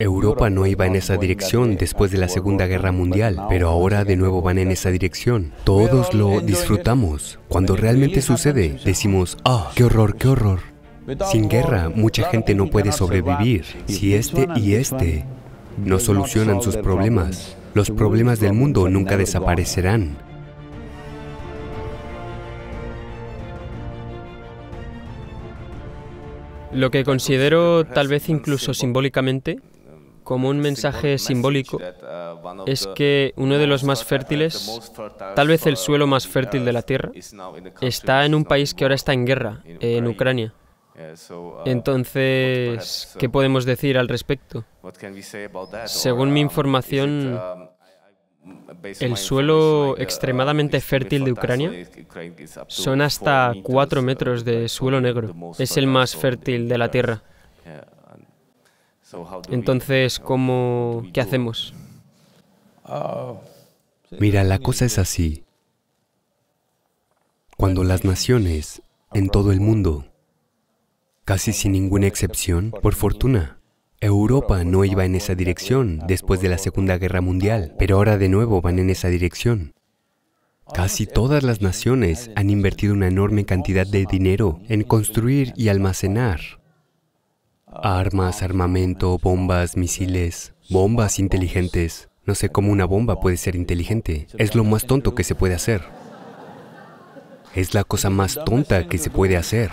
Europa no iba en esa dirección después de la Segunda Guerra Mundial, pero ahora de nuevo van en esa dirección. Todos lo disfrutamos. Cuando realmente sucede, decimos, ah, qué horror, qué horror. Sin guerra, mucha gente no puede sobrevivir. Si este y este no solucionan sus problemas, los problemas del mundo nunca desaparecerán. Lo que considero tal vez incluso simbólicamente como un mensaje simbólico ah, es que uno de los más fértiles, tal vez el suelo más fértil de la Tierra, está en un país que ahora está en guerra, en Ucrania. Uh, Entonces, ¿qué uh, podemos decir al respecto? Según mi um, información, um, el suelo uh, extremadamente fértil de Ucrania son hasta cuatro metros de suelo negro. Es el más fértil de la Tierra. Entonces, ¿cómo, ¿qué hacemos? Ah, mira, la cosa es así. Cuando las naciones en todo el mundo, casi sin ninguna excepción, por fortuna, Europa no iba en esa dirección después de la Segunda Guerra Mundial, pero ahora de nuevo van en esa dirección. Casi todas las naciones han invertido una enorme cantidad de dinero en construir y almacenar Armas, armamento, bombas, misiles, bombas inteligentes. No sé cómo una bomba puede ser inteligente. Es lo más tonto que se puede hacer. Es la cosa más tonta que se puede hacer.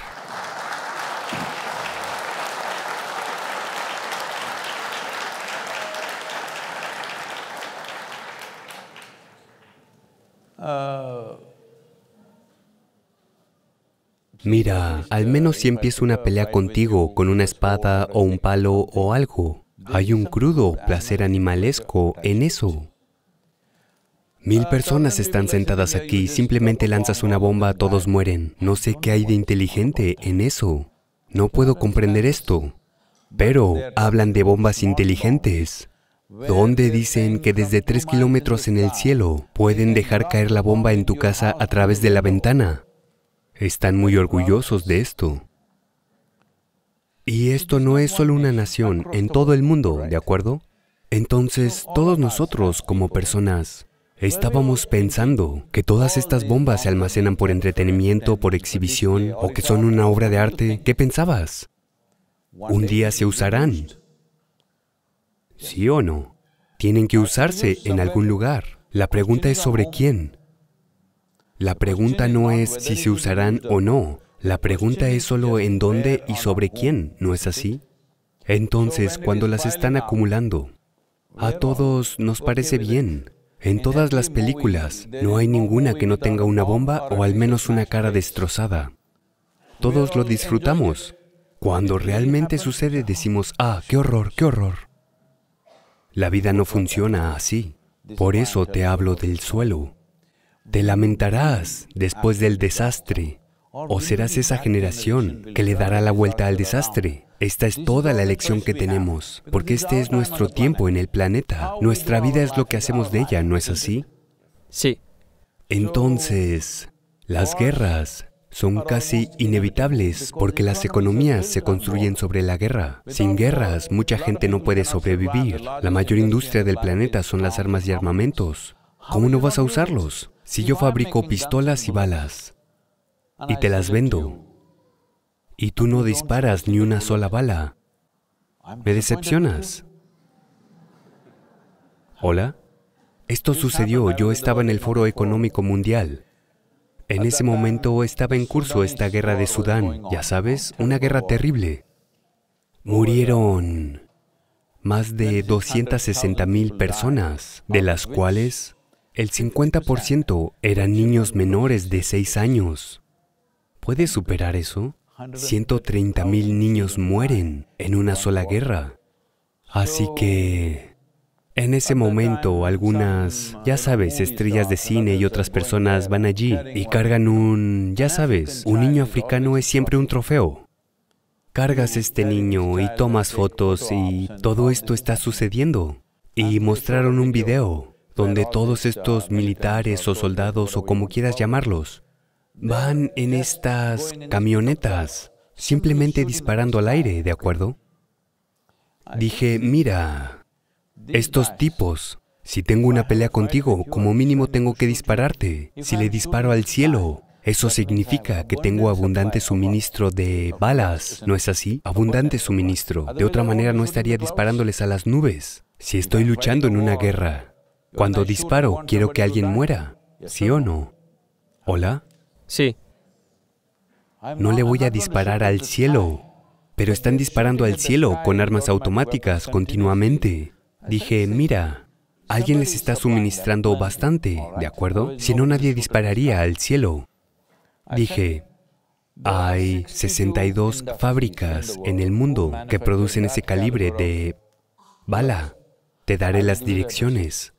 Mira, al menos si empiezo una pelea contigo con una espada o un palo o algo, hay un crudo placer animalesco en eso. Mil personas están sentadas aquí, simplemente lanzas una bomba, todos mueren. No sé qué hay de inteligente en eso. No puedo comprender esto. Pero hablan de bombas inteligentes, donde dicen que desde tres kilómetros en el cielo pueden dejar caer la bomba en tu casa a través de la ventana. Están muy orgullosos de esto. Y esto no es solo una nación, en todo el mundo, ¿de acuerdo? Entonces, todos nosotros como personas estábamos pensando que todas estas bombas se almacenan por entretenimiento, por exhibición o que son una obra de arte. ¿Qué pensabas? Un día se usarán. ¿Sí o no? Tienen que usarse en algún lugar. La pregunta es sobre quién. La pregunta no es si se usarán o no, la pregunta es solo en dónde y sobre quién, ¿no es así? Entonces, cuando las están acumulando, a todos nos parece bien. En todas las películas, no hay ninguna que no tenga una bomba o al menos una cara destrozada. Todos lo disfrutamos. Cuando realmente sucede decimos, ah, qué horror, qué horror. La vida no funciona así. Por eso te hablo del suelo. Te lamentarás después del desastre o serás esa generación que le dará la vuelta al desastre. Esta es toda la elección que tenemos, porque este es nuestro tiempo en el planeta. Nuestra vida es lo que hacemos de ella, ¿no es así? Sí. Entonces, las guerras son casi inevitables porque las economías se construyen sobre la guerra. Sin guerras, mucha gente no puede sobrevivir. La mayor industria del planeta son las armas y armamentos. ¿Cómo no vas a usarlos? Si yo fabrico pistolas y balas y te las vendo y tú no disparas ni una sola bala, me decepcionas. Hola. Esto sucedió, yo estaba en el Foro Económico Mundial. En ese momento estaba en curso esta guerra de Sudán, ya sabes, una guerra terrible. Murieron más de mil personas, de las cuales el 50% eran niños menores de 6 años. ¿Puedes superar eso? 130.000 niños mueren en una sola guerra. Así que... En ese momento, algunas, ya sabes, estrellas de cine y otras personas van allí y cargan un, ya sabes, un niño africano es siempre un trofeo. Cargas este niño y tomas fotos y todo esto está sucediendo. Y mostraron un video donde todos estos militares o soldados o como quieras llamarlos, van en estas este camionetas, simplemente disparando al aire, ¿de acuerdo? Dije, mira, estos tipos, si tengo una pelea contigo, como mínimo tengo que dispararte. Si le disparo al cielo, eso significa que tengo abundante suministro de balas, ¿no es así? Abundante suministro. De otra manera no estaría disparándoles a las nubes. Si estoy luchando en una guerra, cuando disparo, quiero que alguien muera, ¿sí o no? ¿Hola? Sí. No le voy a disparar al cielo, pero están disparando al cielo con armas automáticas continuamente. Dije, mira, alguien les está suministrando bastante, ¿de acuerdo? Si no, nadie dispararía al cielo. Dije, hay 62 fábricas en el mundo que producen ese calibre de bala. Te daré las direcciones.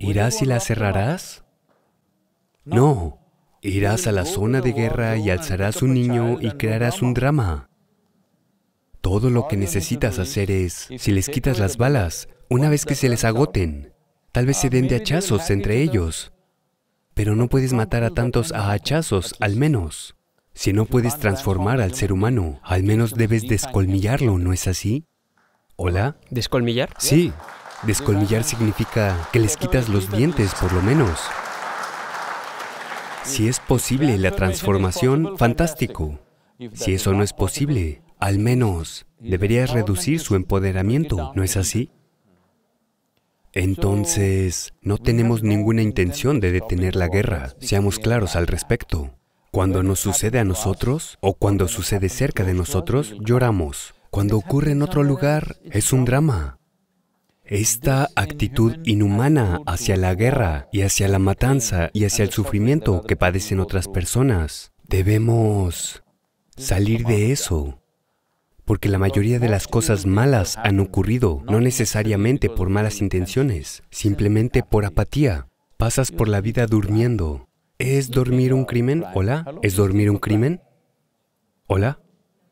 ¿Irás y la cerrarás? No, irás a la zona de guerra y alzarás un niño y crearás un drama. Todo lo que necesitas hacer es, si les quitas las balas, una vez que se les agoten, tal vez se den de hachazos entre ellos. Pero no puedes matar a tantos a hachazos, al menos. Si no puedes transformar al ser humano, al menos debes descolmillarlo, ¿no es así? ¿Hola? ¿Descolmillar? Sí. Descolmillar significa que les quitas los dientes, por lo menos. Si es posible la transformación, fantástico. Si eso no es posible, al menos deberías reducir su empoderamiento, ¿no es así? Entonces, no tenemos ninguna intención de detener la guerra, seamos claros al respecto. Cuando nos sucede a nosotros o cuando sucede cerca de nosotros, lloramos. Cuando ocurre en otro lugar, es un drama. Esta actitud inhumana hacia la guerra y hacia la matanza y hacia el sufrimiento que padecen otras personas, debemos salir de eso. Porque la mayoría de las cosas malas han ocurrido, no necesariamente por malas intenciones, simplemente por apatía. Pasas por la vida durmiendo. ¿Es dormir un crimen? ¿Hola? ¿Es dormir un crimen? ¿Hola?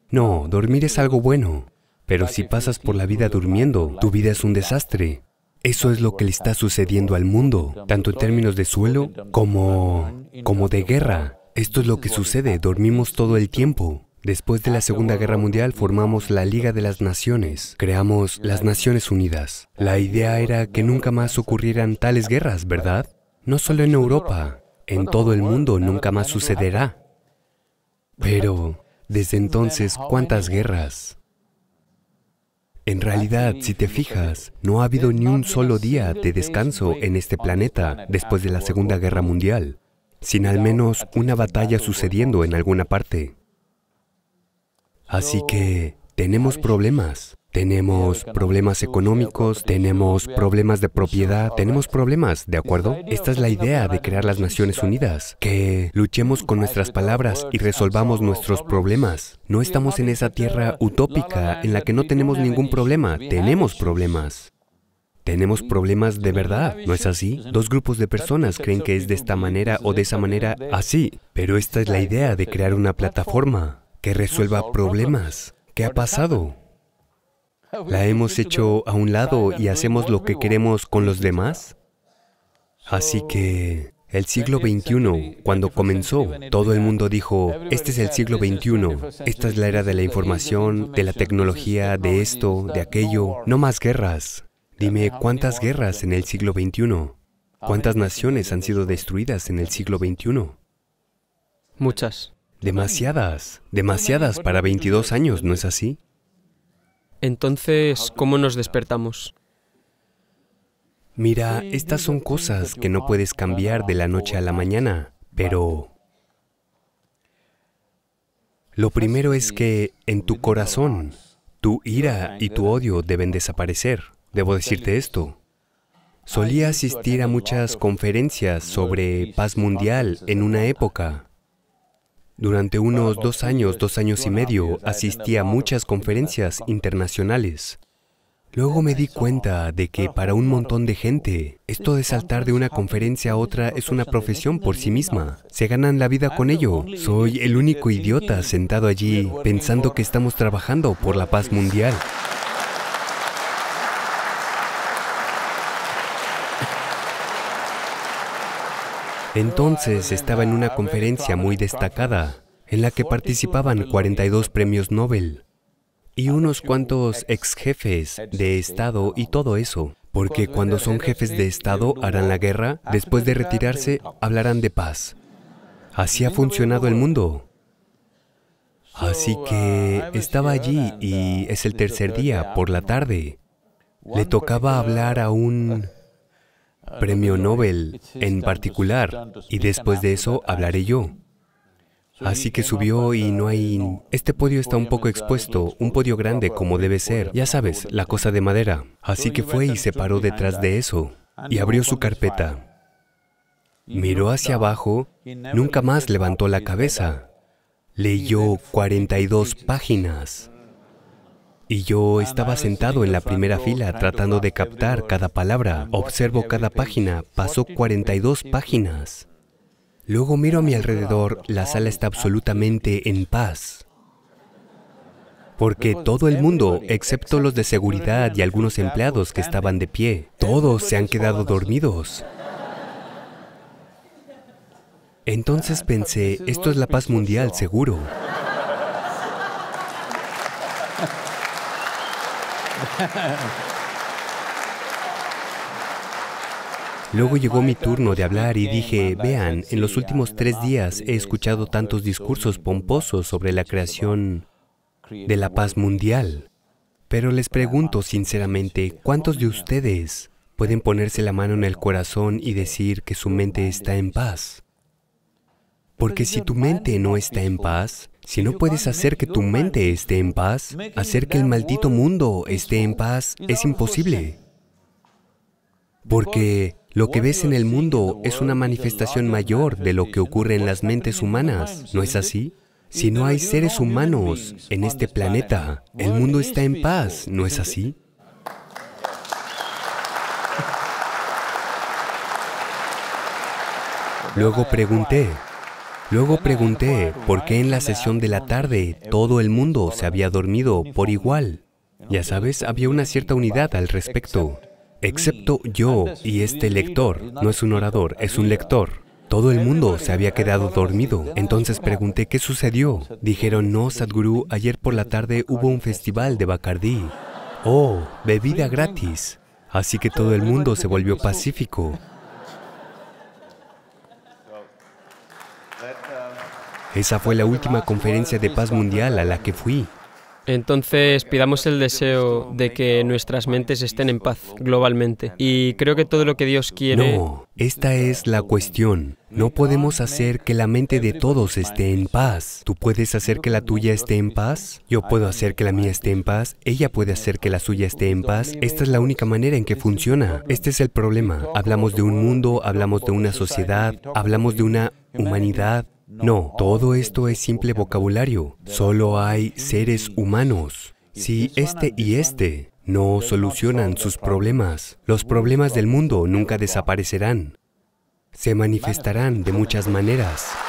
No, dormir es algo bueno. Pero si pasas por la vida durmiendo, tu vida es un desastre. Eso es lo que le está sucediendo al mundo, tanto en términos de suelo como, como de guerra. Esto es lo que sucede, dormimos todo el tiempo. Después de la Segunda Guerra Mundial formamos la Liga de las Naciones, creamos las Naciones Unidas. La idea era que nunca más ocurrieran tales guerras, ¿verdad? No solo en Europa, en todo el mundo nunca más sucederá. Pero, desde entonces, ¿cuántas guerras? En realidad, si te fijas, no ha habido ni un solo día de descanso en este planeta después de la Segunda Guerra Mundial, sin al menos una batalla sucediendo en alguna parte. Así que tenemos problemas tenemos problemas económicos, tenemos problemas de propiedad, tenemos problemas, ¿de acuerdo? Esta es la idea de crear las Naciones Unidas, que luchemos con nuestras palabras y resolvamos nuestros problemas. No estamos en esa tierra utópica en la que no tenemos ningún problema, tenemos problemas. Tenemos problemas de verdad, ¿no es así? Dos grupos de personas creen que es de esta manera o de esa manera así, pero esta es la idea de crear una plataforma que resuelva problemas. ¿Qué ha pasado? ¿La hemos hecho a un lado y hacemos lo que queremos con los demás? Así que el siglo XXI, cuando comenzó, todo el mundo dijo, este es el siglo XXI, esta es la era de la información, de la tecnología, de esto, de aquello, no más guerras. Dime, ¿cuántas guerras en el siglo XXI? ¿Cuántas naciones han sido destruidas en el siglo XXI? Muchas. Demasiadas, demasiadas para 22 años, ¿no es así? Entonces, ¿cómo nos despertamos? Mira, estas son cosas que no puedes cambiar de la noche a la mañana, pero... Lo primero es que en tu corazón, tu ira y tu odio deben desaparecer. Debo decirte esto. Solía asistir a muchas conferencias sobre paz mundial en una época durante unos dos años, dos años y medio, asistí a muchas conferencias internacionales. Luego me di cuenta de que para un montón de gente, esto de saltar de una conferencia a otra es una profesión por sí misma. Se ganan la vida con ello. Soy el único idiota sentado allí pensando que estamos trabajando por la paz mundial. Entonces estaba en una conferencia muy destacada en la que participaban 42 premios Nobel y unos cuantos ex jefes de Estado y todo eso. Porque cuando son jefes de Estado harán la guerra, después de retirarse hablarán de paz. Así ha funcionado el mundo. Así que estaba allí y es el tercer día, por la tarde. Le tocaba hablar a un premio Nobel en particular, y después de eso hablaré yo. Así que subió y no hay... Este podio está un poco expuesto, un podio grande como debe ser, ya sabes, la cosa de madera. Así que fue y se paró detrás de eso, y abrió su carpeta. Miró hacia abajo, nunca más levantó la cabeza. Leyó 42 páginas. Y yo ah, estaba sentado en la primera fila tratando de captar cada palabra. Observo cada página. Pasó 42 páginas. Luego miro a mi alrededor. La sala está absolutamente en paz. Porque todo el mundo, excepto los de seguridad y algunos empleados que estaban de pie, todos se han quedado dormidos. Entonces ah, pensé, esto es la paz mundial, seguro. Luego llegó mi turno de hablar y dije, vean, en los últimos tres días he escuchado tantos discursos pomposos sobre la creación de la paz mundial. Pero les pregunto sinceramente, ¿cuántos de ustedes pueden ponerse la mano en el corazón y decir que su mente está en paz? Porque si tu mente no está en paz, si no puedes hacer que tu mente esté en paz, hacer que el maldito mundo esté en paz es imposible. Porque lo que ves en el mundo es una manifestación mayor de lo que ocurre en las mentes humanas, ¿no es así? Si no hay seres humanos en este planeta, el mundo está en paz, ¿no es así? Luego pregunté, Luego pregunté por qué en la sesión de la tarde todo el mundo se había dormido por igual. Ya sabes, había una cierta unidad al respecto. Excepto yo y este lector. No es un orador, es un lector. Todo el mundo se había quedado dormido. Entonces pregunté qué sucedió. Dijeron, no, Sadhguru, ayer por la tarde hubo un festival de Bacardí. Oh, bebida gratis. Así que todo el mundo se volvió pacífico. Esa fue la última conferencia de paz mundial a la que fui. Entonces pidamos el deseo de que nuestras mentes estén en paz globalmente. Y creo que todo lo que Dios quiere... No, esta es la cuestión. No podemos hacer que la mente de todos esté en paz. Tú puedes hacer que la tuya esté en paz, yo puedo hacer que la mía esté en paz, ella puede hacer que la suya esté en paz. Esta es la única manera en que funciona. Este es el problema. Hablamos de un mundo, hablamos de una sociedad, hablamos de una humanidad, no, todo esto es simple vocabulario. Solo hay seres humanos. Si este y este no solucionan sus problemas, los problemas del mundo nunca desaparecerán. Se manifestarán de muchas maneras.